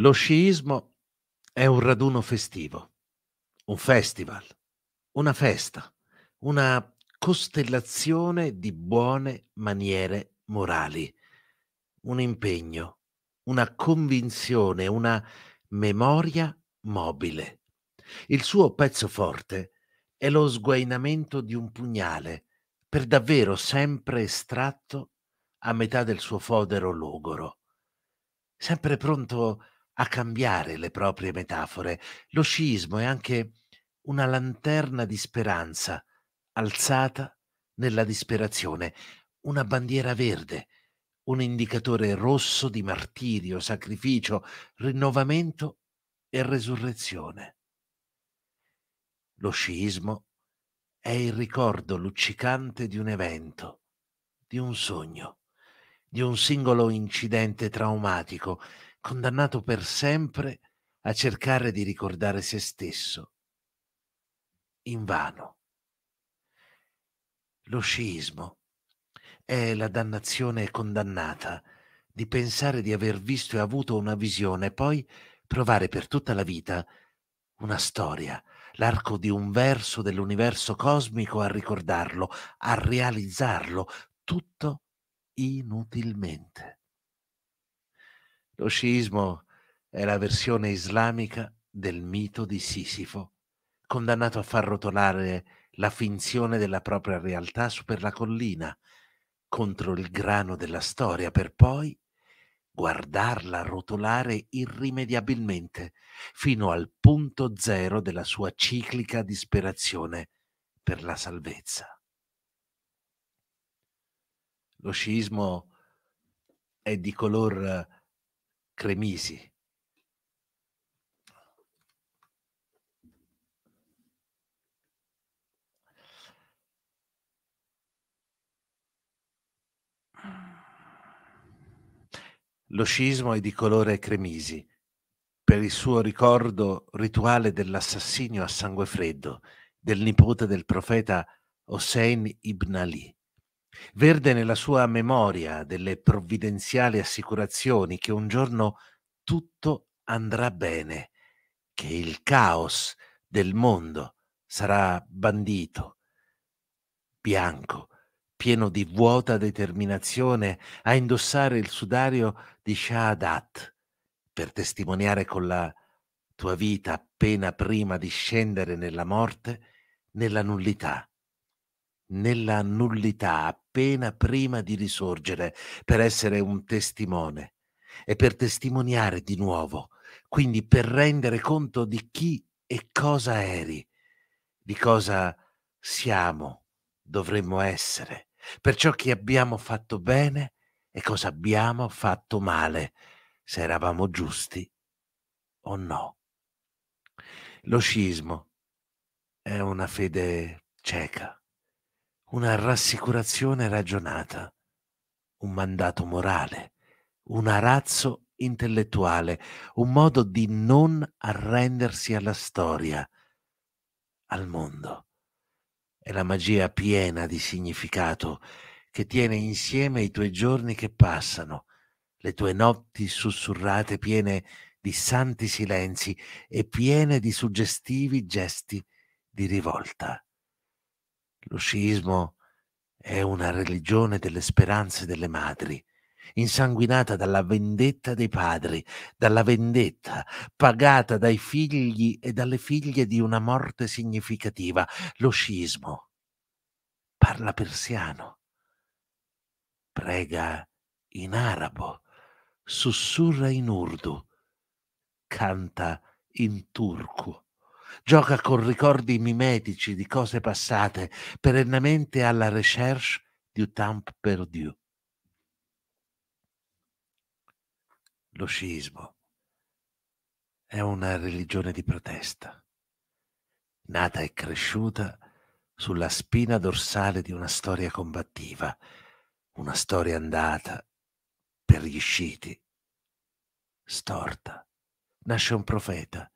Lo sciismo è un raduno festivo, un festival, una festa, una costellazione di buone maniere morali, un impegno, una convinzione, una memoria mobile. Il suo pezzo forte è lo sguainamento di un pugnale, per davvero sempre estratto a metà del suo fodero logoro, sempre pronto a a cambiare le proprie metafore. Lo sciismo è anche una lanterna di speranza alzata nella disperazione, una bandiera verde, un indicatore rosso di martirio, sacrificio, rinnovamento e resurrezione. Lo sciismo è il ricordo luccicante di un evento, di un sogno, di un singolo incidente traumatico condannato per sempre a cercare di ricordare se stesso. Invano. Lo sciismo è la dannazione condannata di pensare di aver visto e avuto una visione e poi provare per tutta la vita una storia, l'arco di un verso dell'universo cosmico a ricordarlo, a realizzarlo, tutto inutilmente. Lo sciismo è la versione islamica del mito di Sisifo, condannato a far rotolare la finzione della propria realtà su per la collina, contro il grano della storia, per poi guardarla rotolare irrimediabilmente fino al punto zero della sua ciclica disperazione per la salvezza. Lo sciismo è di color Cremisi. Lo scismo è di colore cremisi, per il suo ricordo rituale dell'assassinio a sangue freddo del nipote del profeta Hossein ibn Ali Verde nella sua memoria delle provvidenziali assicurazioni che un giorno tutto andrà bene, che il caos del mondo sarà bandito. Bianco, pieno di vuota determinazione a indossare il sudario di Shahadat per testimoniare con la tua vita appena prima di scendere nella morte, nella nullità nella nullità appena prima di risorgere per essere un testimone e per testimoniare di nuovo, quindi per rendere conto di chi e cosa eri, di cosa siamo, dovremmo essere, per ciò che abbiamo fatto bene e cosa abbiamo fatto male, se eravamo giusti o no. Lo scismo è una fede cieca una rassicurazione ragionata, un mandato morale, un arazzo intellettuale, un modo di non arrendersi alla storia, al mondo. È la magia piena di significato che tiene insieme i tuoi giorni che passano, le tue notti sussurrate piene di santi silenzi e piene di suggestivi gesti di rivolta. Lo sciismo è una religione delle speranze delle madri, insanguinata dalla vendetta dei padri, dalla vendetta pagata dai figli e dalle figlie di una morte significativa. Lo sciismo parla persiano, prega in arabo, sussurra in urdu, canta in turco gioca con ricordi mimetici di cose passate, perennemente alla recherche du temps perdu. Lo sciismo è una religione di protesta, nata e cresciuta sulla spina dorsale di una storia combattiva, una storia andata per gli sciiti, storta. Nasce un profeta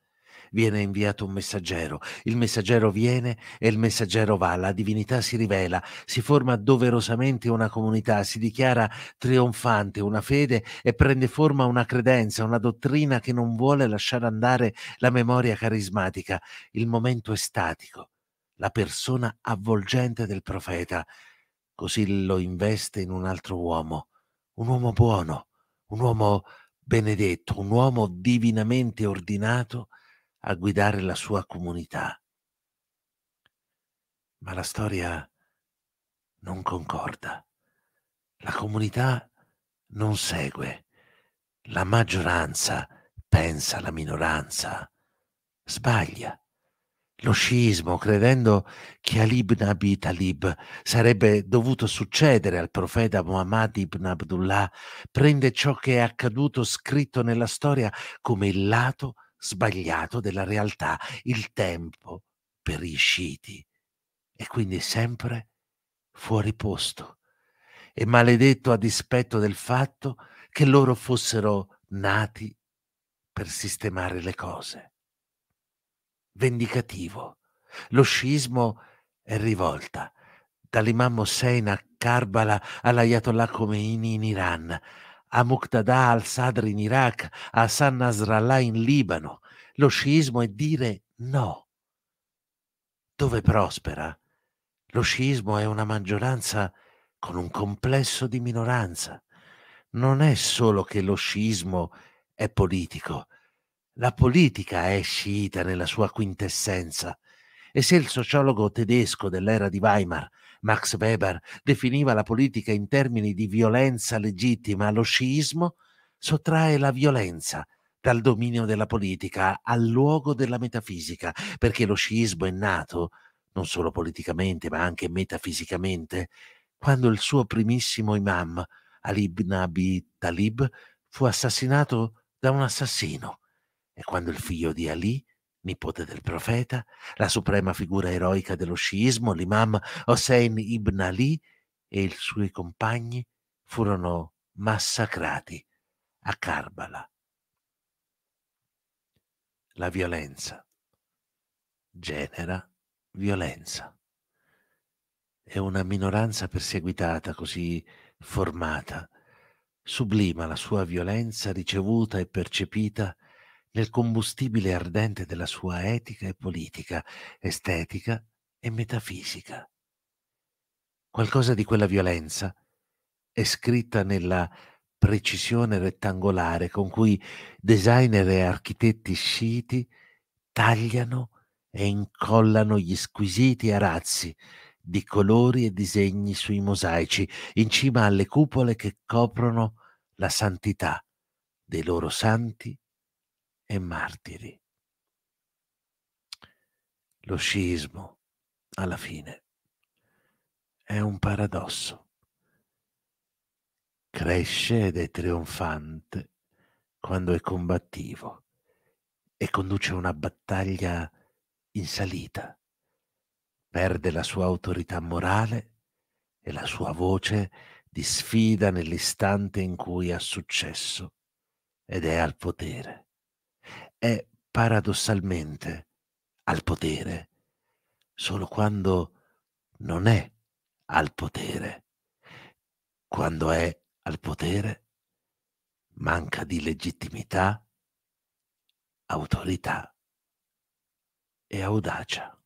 viene inviato un messaggero, il messaggero viene e il messaggero va, la divinità si rivela, si forma doverosamente una comunità, si dichiara trionfante una fede e prende forma una credenza, una dottrina che non vuole lasciare andare la memoria carismatica, il momento estatico, la persona avvolgente del profeta. Così lo investe in un altro uomo, un uomo buono, un uomo benedetto, un uomo divinamente ordinato a guidare la sua comunità. Ma la storia non concorda. La comunità non segue. La maggioranza pensa la minoranza. Sbaglia. Lo sciismo, credendo che Ali ibn Abi Talib sarebbe dovuto succedere al profeta Muhammad ibn Abdullah, prende ciò che è accaduto scritto nella storia come il lato sbagliato della realtà, il tempo per gli sciiti e quindi sempre fuori posto e maledetto a dispetto del fatto che loro fossero nati per sistemare le cose. Vendicativo, lo scismo è rivolta dall'imam Hossein a Karbala all'Ayatollah Khomeini in Iran, a Muqtada al-Sadr in Iraq, a San Nasrallah in Libano. Lo sciismo è dire no. Dove prospera, lo sciismo è una maggioranza con un complesso di minoranza. Non è solo che lo sciismo è politico. La politica è sciita nella sua quintessenza. E se il sociologo tedesco dell'era di Weimar Max Weber definiva la politica in termini di violenza legittima lo sciismo, sottrae la violenza dal dominio della politica al luogo della metafisica, perché lo sciismo è nato, non solo politicamente ma anche metafisicamente, quando il suo primissimo imam, Ali ibn Abi Talib, fu assassinato da un assassino e quando il figlio di Ali, nipote del profeta, la suprema figura eroica dello sciismo, l'imam Hossein ibn Ali e i suoi compagni furono massacrati a Karbala. La violenza genera violenza. E una minoranza perseguitata così formata sublima la sua violenza ricevuta e percepita nel combustibile ardente della sua etica e politica, estetica e metafisica. Qualcosa di quella violenza è scritta nella precisione rettangolare con cui designer e architetti sciiti tagliano e incollano gli squisiti arazzi di colori e disegni sui mosaici in cima alle cupole che coprono la santità dei loro santi e martiri. Lo scismo, alla fine, è un paradosso. Cresce ed è trionfante quando è combattivo e conduce una battaglia in salita. Perde la sua autorità morale e la sua voce di sfida nell'istante in cui ha successo ed è al potere è paradossalmente al potere solo quando non è al potere. Quando è al potere manca di legittimità, autorità e audacia.